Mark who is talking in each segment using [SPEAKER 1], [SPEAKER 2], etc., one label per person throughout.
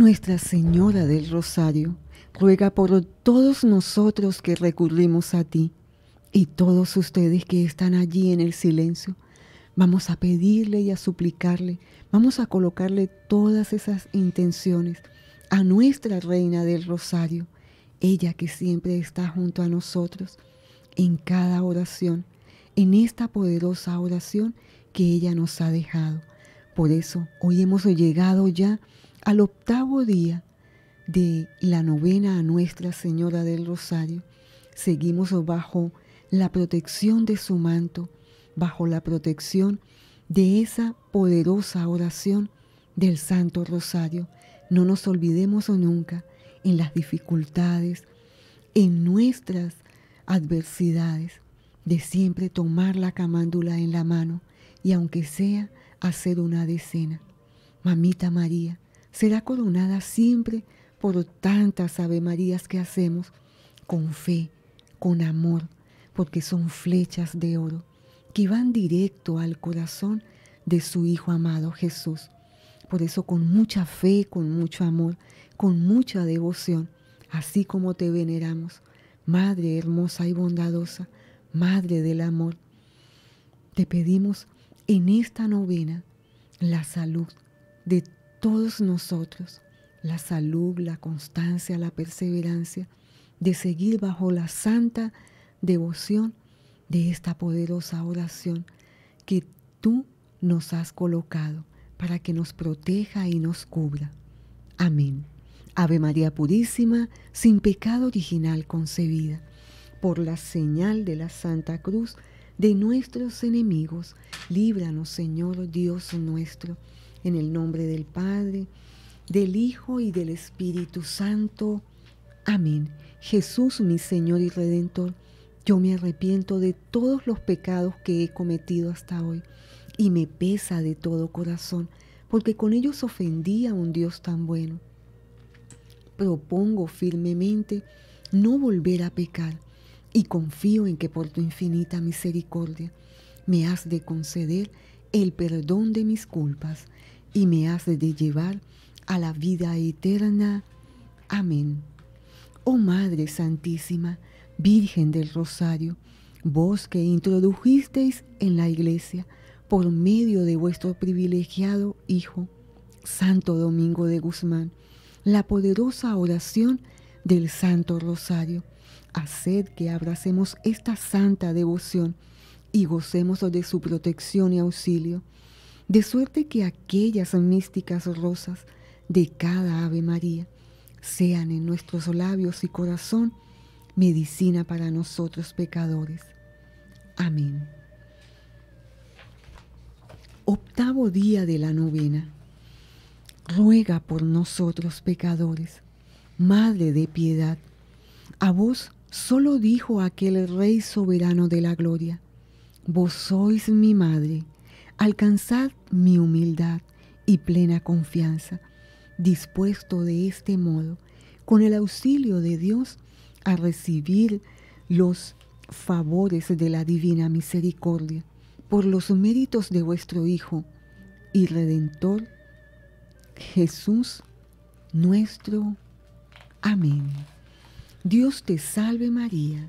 [SPEAKER 1] Nuestra Señora del Rosario ruega por todos nosotros que recurrimos a ti y todos ustedes que están allí en el silencio. Vamos a pedirle y a suplicarle, vamos a colocarle todas esas intenciones a nuestra Reina del Rosario, ella que siempre está junto a nosotros en cada oración, en esta poderosa oración que ella nos ha dejado. Por eso hoy hemos llegado ya al octavo día de la novena a Nuestra Señora del Rosario, seguimos bajo la protección de su manto, bajo la protección de esa poderosa oración del Santo Rosario. No nos olvidemos nunca en las dificultades, en nuestras adversidades, de siempre tomar la camándula en la mano y aunque sea hacer una decena. Mamita María, será coronada siempre por tantas Avemarías que hacemos con fe, con amor, porque son flechas de oro que van directo al corazón de su Hijo amado Jesús. Por eso con mucha fe, con mucho amor, con mucha devoción, así como te veneramos, Madre hermosa y bondadosa, Madre del Amor, te pedimos en esta novena la salud de todos nosotros la salud, la constancia, la perseverancia de seguir bajo la santa devoción de esta poderosa oración que tú nos has colocado para que nos proteja y nos cubra. Amén. Ave María Purísima, sin pecado original concebida, por la señal de la Santa Cruz de nuestros enemigos, líbranos Señor Dios nuestro en el nombre del Padre, del Hijo y del Espíritu Santo. Amén. Jesús, mi Señor y Redentor, yo me arrepiento de todos los pecados que he cometido hasta hoy y me pesa de todo corazón, porque con ellos ofendí a un Dios tan bueno. Propongo firmemente no volver a pecar y confío en que por tu infinita misericordia me has de conceder el perdón de mis culpas y me has de llevar a la vida eterna. Amén. Oh Madre Santísima, Virgen del Rosario, vos que introdujisteis en la iglesia por medio de vuestro privilegiado Hijo, Santo Domingo de Guzmán, la poderosa oración del Santo Rosario. Haced que abracemos esta santa devoción y gocemos de su protección y auxilio, de suerte que aquellas místicas rosas de cada Ave María sean en nuestros labios y corazón medicina para nosotros pecadores. Amén. Octavo día de la novena. Ruega por nosotros pecadores, Madre de piedad. A vos solo dijo aquel Rey soberano de la gloria Vos sois mi madre, alcanzad mi humildad y plena confianza, dispuesto de este modo, con el auxilio de Dios, a recibir los favores de la divina misericordia por los méritos de vuestro Hijo y Redentor, Jesús nuestro. Amén. Dios te salve María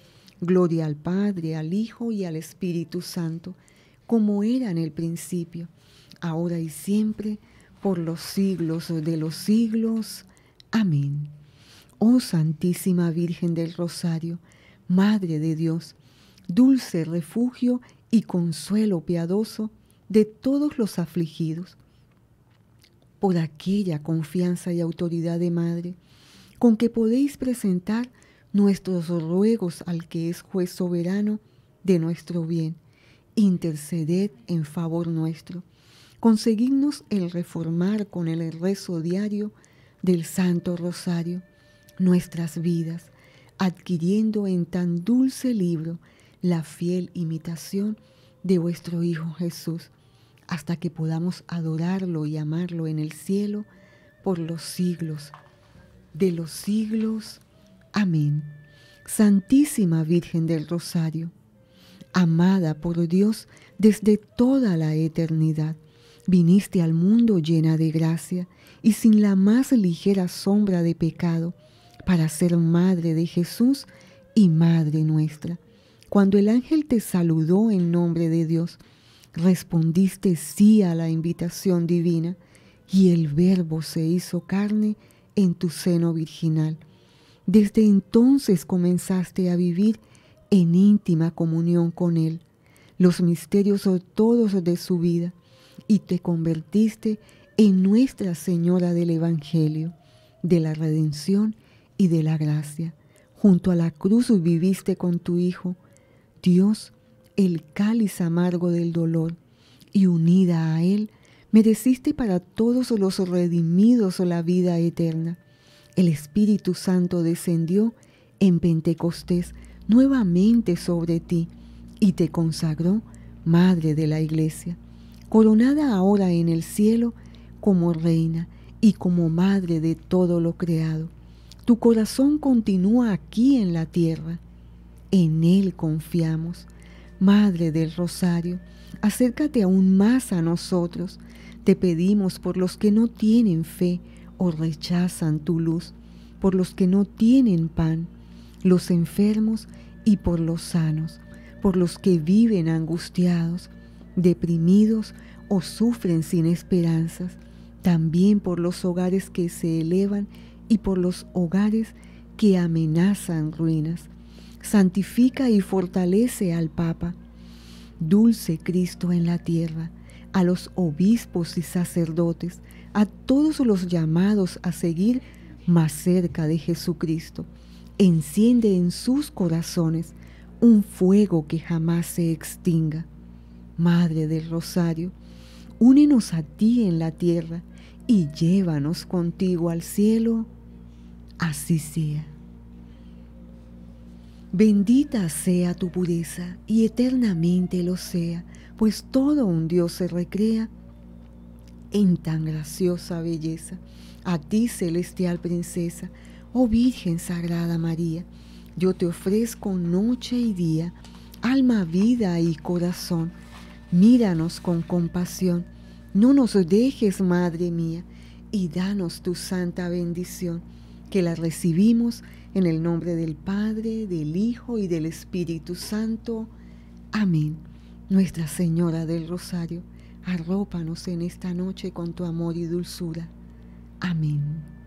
[SPEAKER 1] Gloria al Padre, al Hijo y al Espíritu Santo, como era en el principio, ahora y siempre, por los siglos de los siglos. Amén. Oh Santísima Virgen del Rosario, Madre de Dios, dulce refugio y consuelo piadoso de todos los afligidos, por aquella confianza y autoridad de Madre, con que podéis presentar nuestros ruegos al que es juez soberano de nuestro bien. Interceded en favor nuestro. Conseguidnos el reformar con el rezo diario del Santo Rosario nuestras vidas, adquiriendo en tan dulce libro la fiel imitación de vuestro Hijo Jesús, hasta que podamos adorarlo y amarlo en el cielo por los siglos de los siglos. Amén. Santísima Virgen del Rosario, amada por Dios desde toda la eternidad, viniste al mundo llena de gracia y sin la más ligera sombra de pecado, para ser madre de Jesús y madre nuestra. Cuando el ángel te saludó en nombre de Dios, respondiste sí a la invitación divina y el verbo se hizo carne en tu seno virginal desde entonces comenzaste a vivir en íntima comunión con Él, los misterios todos de su vida, y te convertiste en Nuestra Señora del Evangelio, de la redención y de la gracia. Junto a la cruz viviste con tu Hijo, Dios, el cáliz amargo del dolor, y unida a Él, mereciste para todos los redimidos la vida eterna el Espíritu Santo descendió en Pentecostés nuevamente sobre ti y te consagró Madre de la Iglesia, coronada ahora en el cielo como reina y como madre de todo lo creado. Tu corazón continúa aquí en la tierra. En Él confiamos. Madre del Rosario, acércate aún más a nosotros. Te pedimos por los que no tienen fe, o rechazan tu luz, por los que no tienen pan, los enfermos y por los sanos, por los que viven angustiados, deprimidos o sufren sin esperanzas, también por los hogares que se elevan y por los hogares que amenazan ruinas. Santifica y fortalece al Papa, dulce Cristo en la tierra, a los obispos y sacerdotes, a todos los llamados a seguir más cerca de Jesucristo. Enciende en sus corazones un fuego que jamás se extinga. Madre del Rosario, únenos a ti en la tierra y llévanos contigo al cielo. Así sea. Bendita sea tu pureza y eternamente lo sea, pues todo un Dios se recrea en tan graciosa belleza. A ti, celestial princesa, oh Virgen Sagrada María, yo te ofrezco noche y día, alma, vida y corazón. Míranos con compasión, no nos dejes, Madre mía, y danos tu santa bendición, que la recibimos en el nombre del Padre, del Hijo y del Espíritu Santo. Amén. Nuestra Señora del Rosario Arrópanos en esta noche con tu amor y dulzura. Amén.